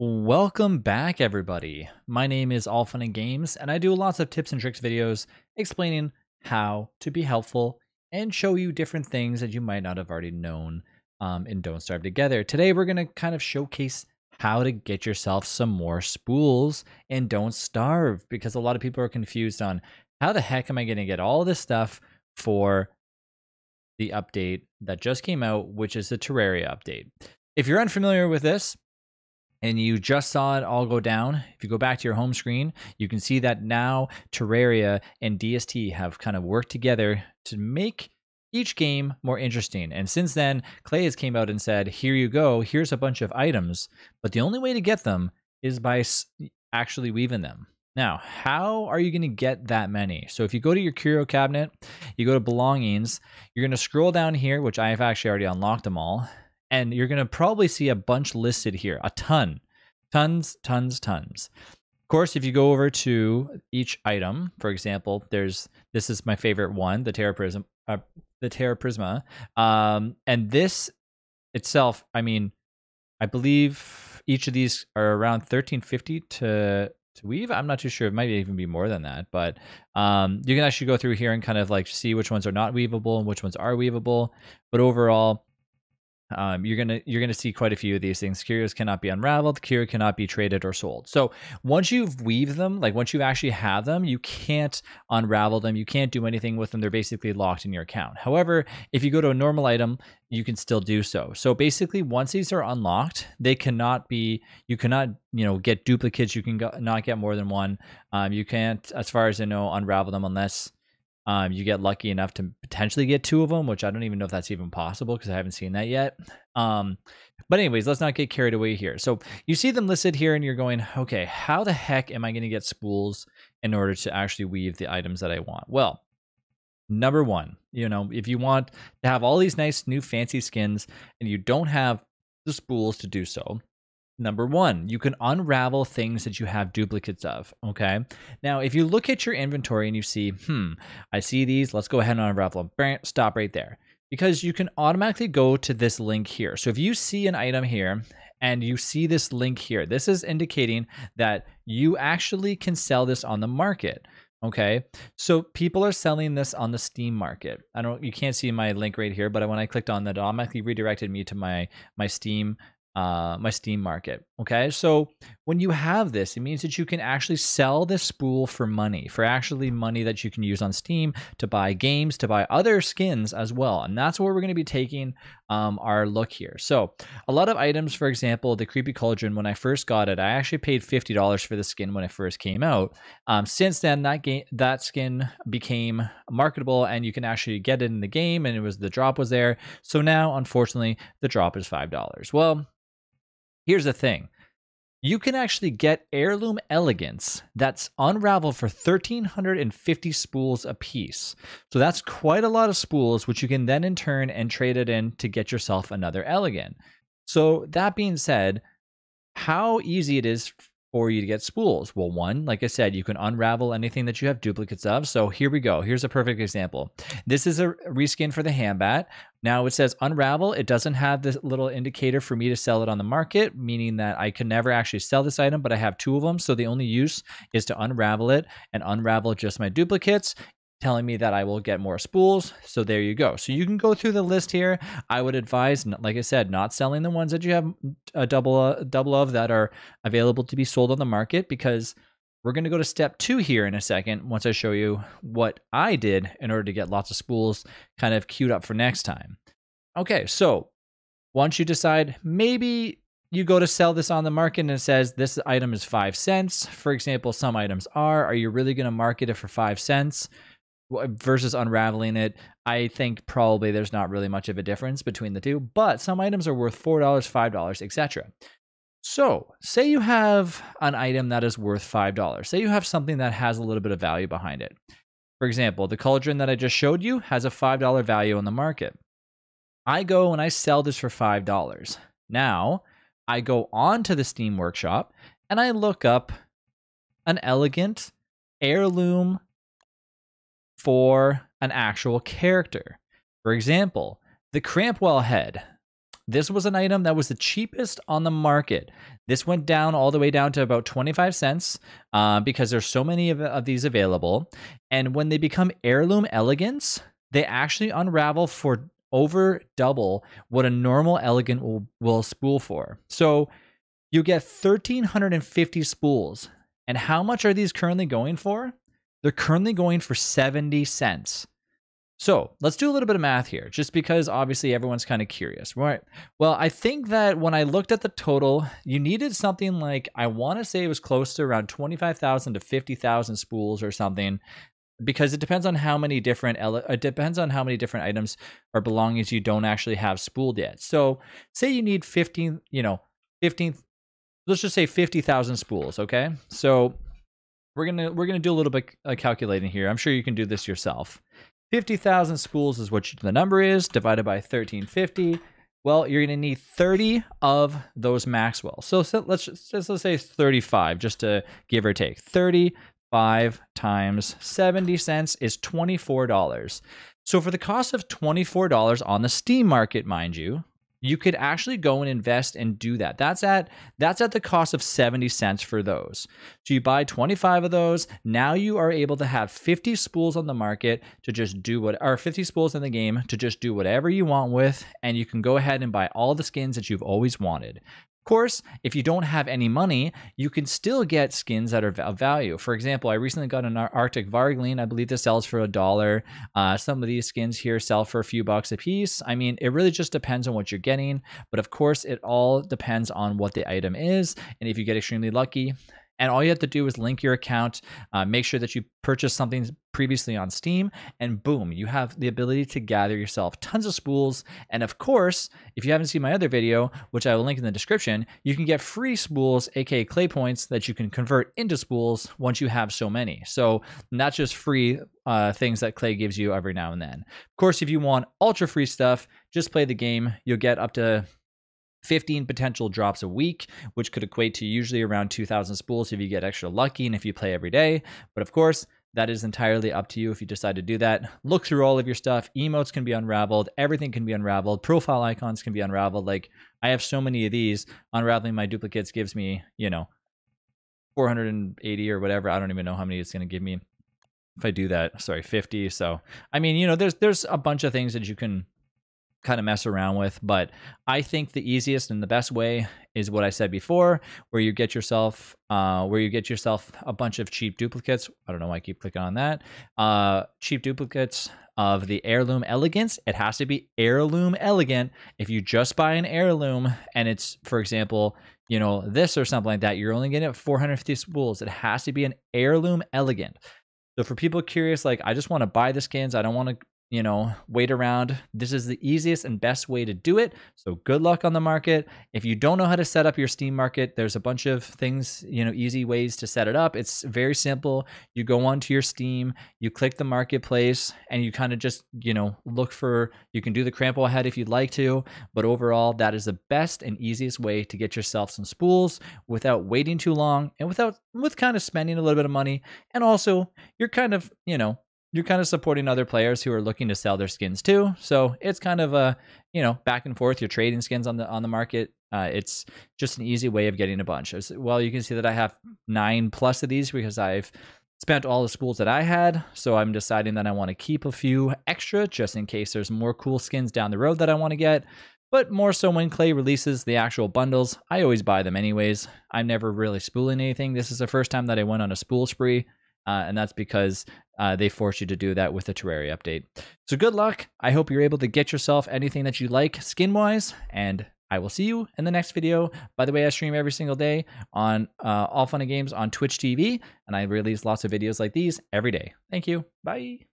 Welcome back, everybody. My name is All Fun and Games, and I do lots of tips and tricks videos explaining how to be helpful and show you different things that you might not have already known um, in Don't Starve Together. Today, we're going to kind of showcase how to get yourself some more spools and Don't Starve because a lot of people are confused on how the heck am I going to get all this stuff for the update that just came out, which is the Terraria update. If you're unfamiliar with this, and you just saw it all go down, if you go back to your home screen, you can see that now Terraria and DST have kind of worked together to make each game more interesting. And since then, Clay has came out and said, "Here you go. Here's a bunch of items, but the only way to get them is by actually weaving them." Now, how are you going to get that many? So if you go to your curio cabinet, you go to belongings, you're going to scroll down here, which I have actually already unlocked them all and you're going to probably see a bunch listed here, a ton, tons, tons, tons. Of course, if you go over to each item, for example, there's this is my favorite one, the Terra Prism, uh, the Terra Prisma, um, and this itself, I mean, I believe each of these are around 1350 to to weave. I'm not too sure. It might even be more than that, but um, you can actually go through here and kind of like see which ones are not weavable and which ones are weavable. But overall, um, you're gonna you're gonna see quite a few of these things. Curios cannot be unraveled. Curio cannot be traded or sold. So once you've weaved them, like once you actually have them, you can't unravel them. You can't do anything with them. They're basically locked in your account. However, if you go to a normal item, you can still do so. So basically, once these are unlocked, they cannot be. You cannot you know get duplicates. You can go, not get more than one. Um, you can't, as far as I know, unravel them unless um, you get lucky enough to potentially get two of them, which I don't even know if that's even possible because I haven't seen that yet. Um, but anyways, let's not get carried away here. So you see them listed here, and you're going, okay, how the heck am I going to get spools in order to actually weave the items that I want? Well, number one, you know, if you want to have all these nice new fancy skins and you don't have the spools to do so, Number one, you can unravel things that you have duplicates of. Okay. Now, if you look at your inventory and you see, hmm, I see these, let's go ahead and unravel them. Stop right there because you can automatically go to this link here. So if you see an item here and you see this link here, this is indicating that you actually can sell this on the market. Okay, so people are selling this on the Steam market. I don't, you can't see my link right here, but when I clicked on that, it automatically redirected me to my my Steam uh, my Steam market. Okay, so when you have this, it means that you can actually sell this spool for money, for actually money that you can use on Steam to buy games, to buy other skins as well. And that's where we're going to be taking um, our look here. So a lot of items, for example, the Creepy Cauldron. When I first got it, I actually paid fifty dollars for the skin when it first came out. Um, since then, that game, that skin became marketable, and you can actually get it in the game. And it was the drop was there. So now, unfortunately, the drop is five dollars. Well Here's the thing you can actually get heirloom elegance that's unraveled for 1350 spools a piece so that's quite a lot of spools which you can then in turn and trade it in to get yourself another elegant so that being said how easy it is for you to get spools? Well, one, like I said, you can unravel anything that you have duplicates of. So here we go. Here's a perfect example. This is a reskin for the Hambat. Now it says unravel. It doesn't have this little indicator for me to sell it on the market, meaning that I can never actually sell this item, but I have two of them. So the only use is to unravel it and unravel just my duplicates telling me that I will get more spools. So there you go. So you can go through the list here. I would advise, like I said, not selling the ones that you have a uh, double a uh, double of that are available to be sold on the market because we're going to go to step two here in a second once I show you what I did in order to get lots of spools kind of queued up for next time. Okay, so once you decide maybe you go to sell this on the market and it says this item is five cents. For example, some items are. Are you really going to market it for five cents? versus unraveling it, I think probably there's not really much of a difference between the two, but some items are worth $4, $5, etc. So, say you have an item that is worth $5. Say you have something that has a little bit of value behind it. For example, the cauldron that I just showed you has a $5 value in the market. I go and I sell this for $5. Now, I go on to the Steam Workshop and I look up an elegant heirloom for an actual character. For example, the Crampwell head. This was an item that was the cheapest on the market. This went down all the way down to about 25 cents uh, because there's so many of, of these available. And when they become heirloom elegance, they actually unravel for over double what a normal elegant will, will spool for. So you get 1,350 spools. And how much are these currently going for? They're currently going for 70 cents. So let's do a little bit of math here, just because obviously everyone's kind of curious, right? Well, I think that when I looked at the total, you needed something like, I want to say it was close to around 25,000 to 50,000 spools or something, because it depends on how many different, it depends on how many different items or belongings you don't actually have spooled yet. So say you need 15, you know, 15, let's just say 50,000 spools, okay? So we're gonna we're gonna do a little bit of uh, calculating here. I'm sure you can do this yourself. 50,000 spools is what the number is divided by 1350. Well, you're going to need 30 of those Maxwell. So, so let's just let's say 35, just to give or take. 35 times 70 cents is $24. So for the cost of $24 on the Steam market, mind you, you could actually go and invest and do that. That's at that's at the cost of 70 cents for those. So you buy 25 of those, now you are able to have 50 spools on the market to just do what or 50 spools in the game to just do whatever you want with and you can go ahead and buy all the skins that you've always wanted. Of course, if you don't have any money, you can still get skins that are of value. For example, I recently got an Arctic Varglean. I believe this sells for a dollar. Uh, some of these skins here sell for a few bucks a piece. I mean, it really just depends on what you're getting. But of course, it all depends on what the item is. And if you get extremely lucky, and all you have to do is link your account, uh, make sure that you purchased something previously on Steam, and boom, you have the ability to gather yourself tons of spools. And of course, if you haven't seen my other video, which I will link in the description, you can get free spools, aka clay points, that you can convert into spools once you have so many. So, not just free uh, things that clay gives you every now and then. Of course, if you want ultra free stuff, just play the game. You'll get up to 15 potential drops a week, which could equate to usually around 2,000 spools if you get extra lucky and if you play every day. But of course, that is entirely up to you if you decide to do that. Look through all of your stuff. Emotes can be unraveled. Everything can be unraveled. Profile icons can be unraveled. Like, I have so many of these. Unraveling my duplicates gives me, you know, 480 or whatever. I don't even know how many it's going to give me if I do that. Sorry, 50. So, I mean, you know, there's there's a bunch of things that you can kind of mess around with. But I think the easiest and the best way is what I said before, where you get yourself uh, where you get yourself a bunch of cheap duplicates. I don't know why I keep clicking on that. Uh, cheap duplicates of the heirloom elegance. It has to be heirloom elegant. If you just buy an heirloom and it's, for example, you know this or something like that, you're only getting 450 spools. It has to be an heirloom elegant. So for people curious, like I just want to buy the skins, I don't want to you know, wait around. This is the easiest and best way to do it. So good luck on the market. If you don't know how to set up your Steam market, there's a bunch of things, you know, easy ways to set it up. It's very simple. You go onto your Steam, you click the marketplace, and you kind of just, you know, look for, you can do the crample ahead if you'd like to. But overall, that is the best and easiest way to get yourself some spools without waiting too long and without, with kind of spending a little bit of money. And also, you're kind of, you know, you're kind of supporting other players who are looking to sell their skins too. So it's kind of a you know back and forth. You're trading skins on the on the market. Uh, it's just an easy way of getting a bunch. As, well, you can see that I have nine plus of these because I've spent all the spools that I had. So I'm deciding that I want to keep a few extra just in case there's more cool skins down the road that I want to get. But more so when Clay releases the actual bundles, I always buy them anyways. I'm never really spooling anything. This is the first time that I went on a spool spree uh, and that's because uh, they force you to do that with the Terraria update. So good luck. I hope you're able to get yourself anything that you like skin wise, and I will see you in the next video. By the way, I stream every single day on uh, All Fun and Games on Twitch TV, and I release lots of videos like these every day. Thank you. Bye.